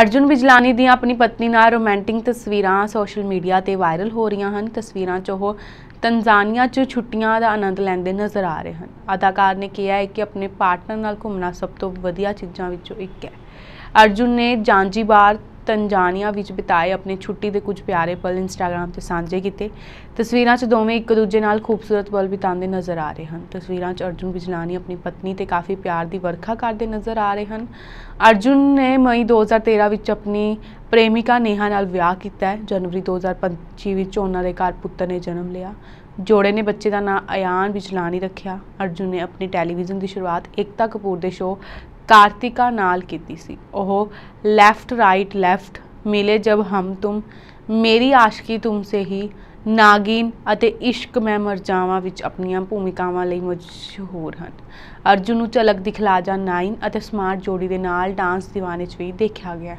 ਅਰਜੁਨ ਵਿਜਲਾਨੀ ਦੀਆਂ ਆਪਣੀ ਪਤਨੀ ਨਾਲ ਰੋਮਾਂਟਿਕ ਤਸਵੀਰਾਂ ਸੋਸ਼ਲ ਮੀਡੀਆ ਤੇ ਵਾਇਰਲ ਹੋ ਰਹੀਆਂ ਹਨ ਤਸਵੀਰਾਂ 'ਚ ਉਹ ਤਨਜ਼ਾਨੀਆ 'ਚ ਛੁੱਟੀਆਂ ਦਾ ਆਨੰਦ ਲੈਂਦੇ ਨਜ਼ਰ ਆ ਰਹੇ ਹਨ ਅਦਾਕਾਰ ਨੇ ਕਿਹਾ ਹੈ ਕਿ ਆਪਣੇ ਪਾਰਟਨਰ ਨਾਲ ਘੁੰਮਣਾ ਸਭ ਤੋਂ ਵਧੀਆ ਚੀਜ਼ਾਂ ਵਿੱਚੋਂ ਇੱਕ ਹੈ ਅਰਜੁਨ ਨੇ ਜਾਂਜੀਬਾਰ ਤਨਜ਼ਾਨੀਆ ਵਿੱਚ ਬਿਤਾਏ ਆਪਣੇ ਛੁੱਟੀ ਦੇ ਕੁਝ ਪਿਆਰੇ ਪਲ ਇੰਸਟਾਗ੍ਰam ਤੇ ਸਾਂਝੇ ਕੀਤੇ ਤਸਵੀਰਾਂ 'ਚ ਦੋਵੇਂ ਇੱਕ ਦੂਜੇ ਨਾਲ ਖੂਬਸੂਰਤ ਪਲ ਬਿਤਾਉਂਦੇ ਨਜ਼ਰ ਆ ਰਹੇ ਹਨ ਤਸਵੀਰਾਂ 'ਚ ਅਰਜੁਨ ਬਿਜਲਾਨੀ ਆਪਣੀ ਪਤਨੀ ਤੇ ਕਾਫੀ ਪਿਆਰ ਦੀ ਵਰਖਾ ਕਰਦੇ ਨਜ਼ਰ ਆ ਰਹੇ ਹਨ ਅਰਜੁਨ ਨੇ ਮਈ 2013 ਵਿੱਚ ਆਪਣੀ ਪ੍ਰੇਮਿਕਾ ਨੇਹਾ ਨਾਲ ਵਿਆਹ ਕੀਤਾ ਹੈ ਜਨਵਰੀ 2025 ਵਿੱਚ ਉਹਨਾਂ ਦੇ ਘਰ ਪੁੱਤਰ ਨੇ ਜਨਮ ਲਿਆ ਜੋੜੇ ਨੇ ਬੱਚੇ ਦਾ ਨਾਮ ਆਯਾਨ ਵਿਜਲਾਨੀ ਰੱਖਿਆ ਅਰਜੁਨ ਨੇ ਆਪਣੀ ਟੈਲੀਵਿਜ਼ਨ ਦੀ ਸ਼ੁਰੂਆਤ ਇਕਤਾ ਕਪੂਰ ਦੇ ਸ਼ੋਅ ਕਾਰਤਿਕਾ ਨਾਲ ਕੀਤੀ ਸੀ ਉਹ ਲੈਫਟ ਰਾਈਟ ਲੈਫਟ ਮਿਲੇ ਜਬ ਹਮ ਤੁਮ ਮੇਰੀ ਆਸ਼ਕੀ ਤੁਮ ਸੇ ਹੀ ਨਾਗਿਨ ਅਤੇ ਇਸ਼ਕ ਮੈਂ ਮਰ ਜਾਵਾਂ ਵਿੱਚ ਆਪਣੀਆਂ ਭੂਮਿਕਾਵਾਂ ਲਈ ਮਸ਼ਹੂਰ ਹਨ ਅਰਜੁਨ ਨੂੰ ਝਲਕ ਦਿਖਲਾ ਜਾ 9 ਅਤੇ ਸਮਾਰਟ ਜੋੜੀ ਦੇ ਨਾਲ ਡਾਂਸ ਦੀਵਾਨੇ 'ਚ ਵੀ ਦੇਖਿਆ ਗਿਆ